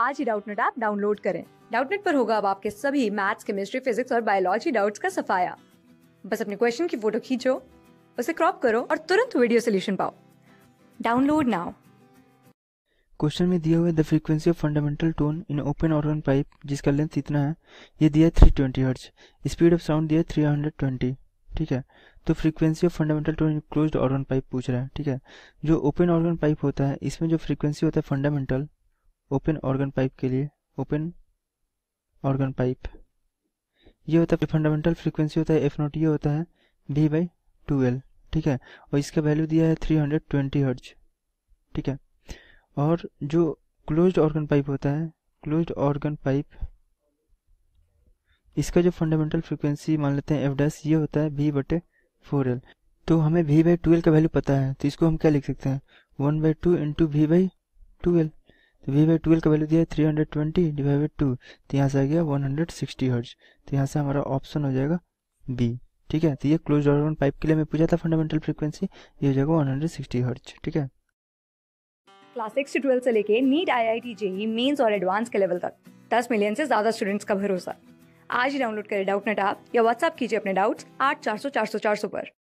आज ही Doubtnet app download करें डाउटनेट पर होगा अब आपके सभी मैथ्स केमिस्ट्री फिजिक्स और बायोलॉजी डाउट्स का सफाया बस अपने क्वेश्चन की फोटो खींचो उसे क्रॉप करो और तुरंत वीडियो सोल्यूशन पाओ डाउनलोड नाउ क्वेश्चन में दिया हुआ है the frequency of fundamental tone in open organ pipe जिसका लेंथ इतना है ये दिया है three twenty hertz speed of sound दिया है थ्री हंड्रेड ट्वेंटी ठीक है तो frequency of fundamental tone in close organ pipe पूछ रहा है ठीक है जो ओपन ऑर्गन पाइप होता है इसमें जो फ्रीक्वेंसी होता है फंडामेंटल ओपन ऑर्गन पाइप के लिए ओपन ऑर्गन पाइप ये होता है फंडामेंटल फ्रीक्वेंसी होता है एफ नोट ये होता है वी बाई टू एल ठीक है और इसका वैल्यू दिया है थ्री हंड्रेड ट्वेंटी हर्ज ठीक है और जो क्लोज्ड ऑर्गन पाइप होता है क्लोज्ड ऑर्गन पाइप इसका जो फंडामेंटल फ्रीक्वेंसी मान लेते हैं एफ डैस ये होता है वी बटे फोर एल तो हमें वी बाई टू एल का वैल्यू पता है तो इसको हम क्या लिख सकते हैं one by two into V by two L तो वी बाई ट्वेल्व का वैल्यू दिया है three hundred twenty divide by two तो यहाँ से आ गया वन हंड्रेड सिक्सटी हर्ज तो यहाँ से हमारा ऑप्शन हो जाएगा बी ठीक है तो ये क्लोज डॉट पाइप के लिए मैं पूछा था फंडामेंटल फ्रीक्वेंसी ये हो जाएगा वन हंड्रेड सिक्सटी हर्ज ठीक है क्लास सिक्स टू ट्वेल्थ से लेके NEET I I T JEE mains और एडवांस के लेवल तक दस मिलियन से ज्यादा स्टूडेंट्स का भरोसा आज ही डाउनलोड करें डाउट नेट ऐप या व्हाट्सअप कीजिए अपने डाउट्स आठ चार सौ चार सौ चार सौ पर